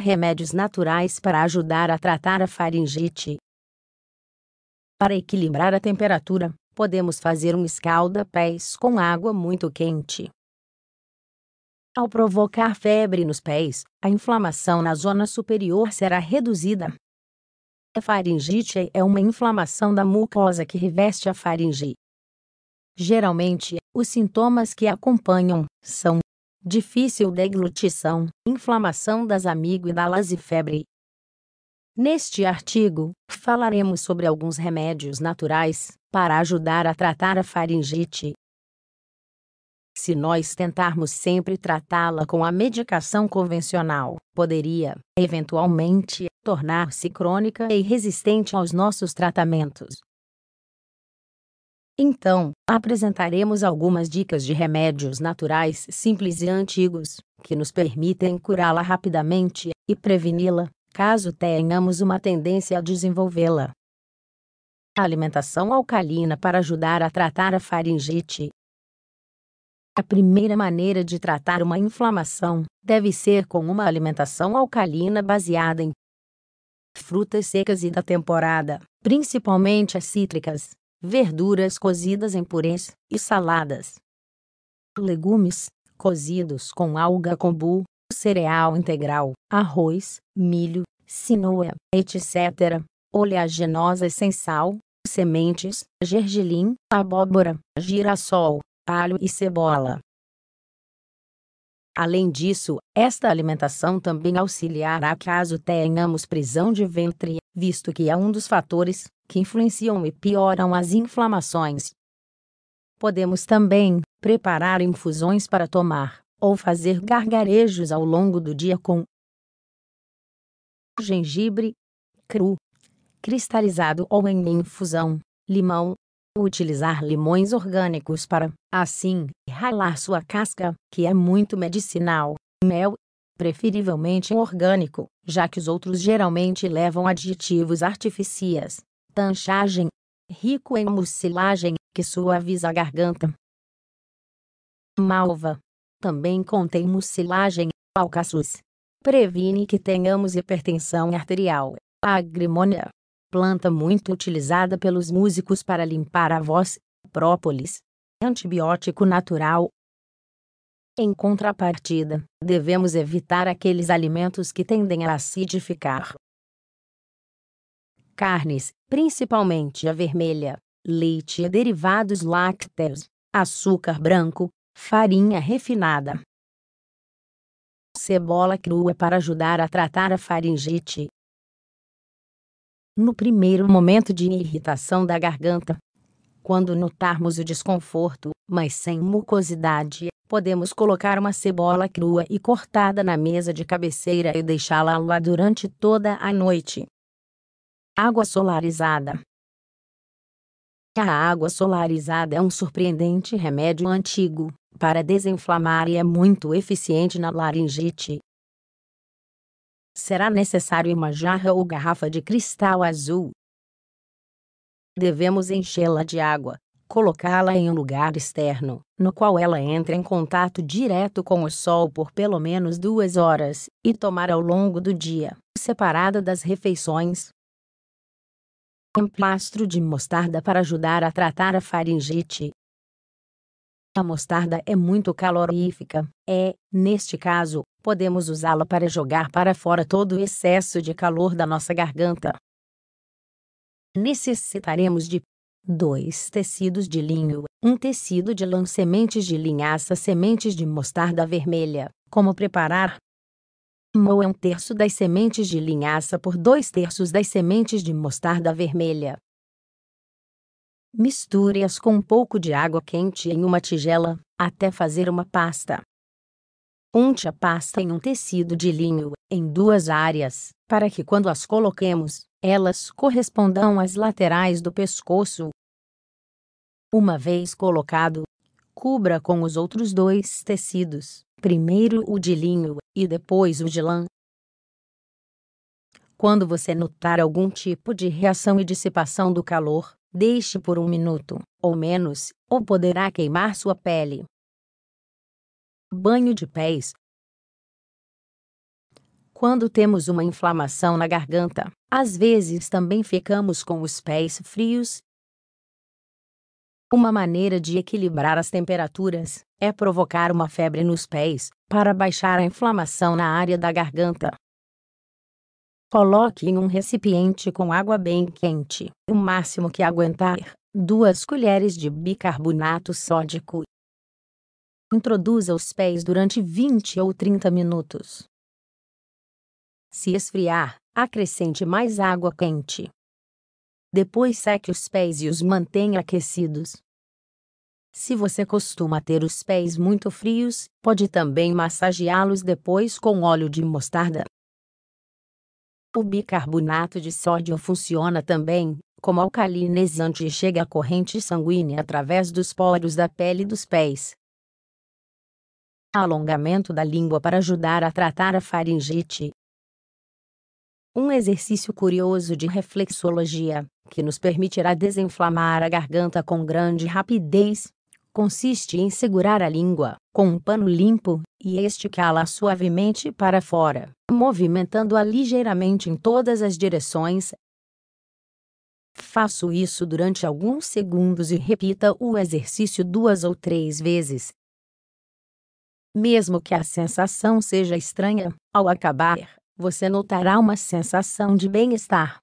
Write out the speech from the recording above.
Remédios naturais para ajudar a tratar a faringite. Para equilibrar a temperatura, podemos fazer um escalda-pés com água muito quente. Ao provocar febre nos pés, a inflamação na zona superior será reduzida. A faringite é uma inflamação da mucosa que reveste a faringe. Geralmente, os sintomas que acompanham são difícil deglutição, inflamação das amígdalas e febre. Neste artigo, falaremos sobre alguns remédios naturais para ajudar a tratar a faringite. Se nós tentarmos sempre tratá-la com a medicação convencional, poderia, eventualmente, tornar-se crônica e resistente aos nossos tratamentos. Então, apresentaremos algumas dicas de remédios naturais simples e antigos, que nos permitem curá-la rapidamente e preveni-la, caso tenhamos uma tendência a desenvolvê-la. A alimentação alcalina para ajudar a tratar a faringite. A primeira maneira de tratar uma inflamação deve ser com uma alimentação alcalina baseada em frutas secas e da temporada, principalmente as cítricas, verduras cozidas em purês e saladas. Legumes, cozidos com alga kombu, cereal integral, arroz, milho, sinoa, etc. Oleaginosas sem sal, sementes, gergelim, abóbora, girassol, alho e cebola. Além disso, esta alimentação também auxiliará caso tenhamos prisão de ventre, visto que é um dos fatores que influenciam e pioram as inflamações. Podemos também preparar infusões para tomar ou fazer gargarejos ao longo do dia com gengibre cru, cristalizado ou em infusão, limão, utilizar limões orgânicos para, assim, ralar sua casca, que é muito medicinal, mel, preferivelmente orgânico, já que os outros geralmente levam aditivos artificiais tanchagem, rico em mucilagem, que suaviza a garganta. Malva. Também contém mucilagem, alcaçuz. Previne que tenhamos hipertensão arterial. agrimônia. Planta muito utilizada pelos músicos para limpar a voz. Própolis. Antibiótico natural. Em contrapartida, devemos evitar aqueles alimentos que tendem a acidificar carnes, principalmente a vermelha, leite e derivados lácteos, açúcar branco, farinha refinada. Cebola crua para ajudar a tratar a faringite. No primeiro momento de irritação da garganta, quando notarmos o desconforto, mas sem mucosidade, podemos colocar uma cebola crua e cortada na mesa de cabeceira e deixá-la lá durante toda a noite. Água solarizada. A água solarizada é um surpreendente remédio antigo para desinflamar e é muito eficiente na laringite. Será necessário uma jarra ou garrafa de cristal azul. Devemos enchê-la de água, colocá-la em um lugar externo, no qual ela entra em contato direto com o sol por pelo menos duas horas, e tomar ao longo do dia, separada das refeições, Emplastro de mostarda para ajudar a tratar a faringite. A mostarda é muito calorífica, é, neste caso, podemos usá-la para jogar para fora todo o excesso de calor da nossa garganta. Necessitaremos de dois tecidos de linho, um tecido de lã, sementes de linhaça, sementes de mostarda vermelha. Como preparar? moa é um terço das sementes de linhaça por dois terços das sementes de mostarda vermelha. Misture-as com um pouco de água quente em uma tigela, até fazer uma pasta. Unte a pasta em um tecido de linho, em duas áreas, para que quando as coloquemos, elas correspondam às laterais do pescoço. Uma vez colocado, cubra com os outros dois tecidos, primeiro o de linho e depois o de lã. Quando você notar algum tipo de reação e dissipação do calor, deixe por um minuto, ou menos, ou poderá queimar sua pele. Banho de pés. Quando temos uma inflamação na garganta, às vezes também ficamos com os pés frios. Uma maneira de equilibrar as temperaturas é provocar uma febre nos pés, para baixar a inflamação na área da garganta. Coloque em um recipiente com água bem quente, o máximo que aguentar, duas colheres de bicarbonato sódico. Introduza os pés durante 20 ou 30 minutos. Se esfriar, acrescente mais água quente. Depois seque os pés e os mantenha aquecidos. Se você costuma ter os pés muito frios, pode também massageá-los depois com óleo de mostarda. O bicarbonato de sódio funciona também como alcalinizante e chega à corrente sanguínea através dos poros da pele dos pés. Alongamento da língua para ajudar a tratar a faringite. Um exercício curioso de reflexologia, que nos permitirá desinflamar a garganta com grande rapidez, consiste em segurar a língua, com um pano limpo, e esticá-la suavemente para fora, movimentando-a ligeiramente em todas as direções. Faço isso durante alguns segundos e repita o exercício duas ou três vezes. Mesmo que a sensação seja estranha, ao acabar, você notará uma sensação de bem-estar.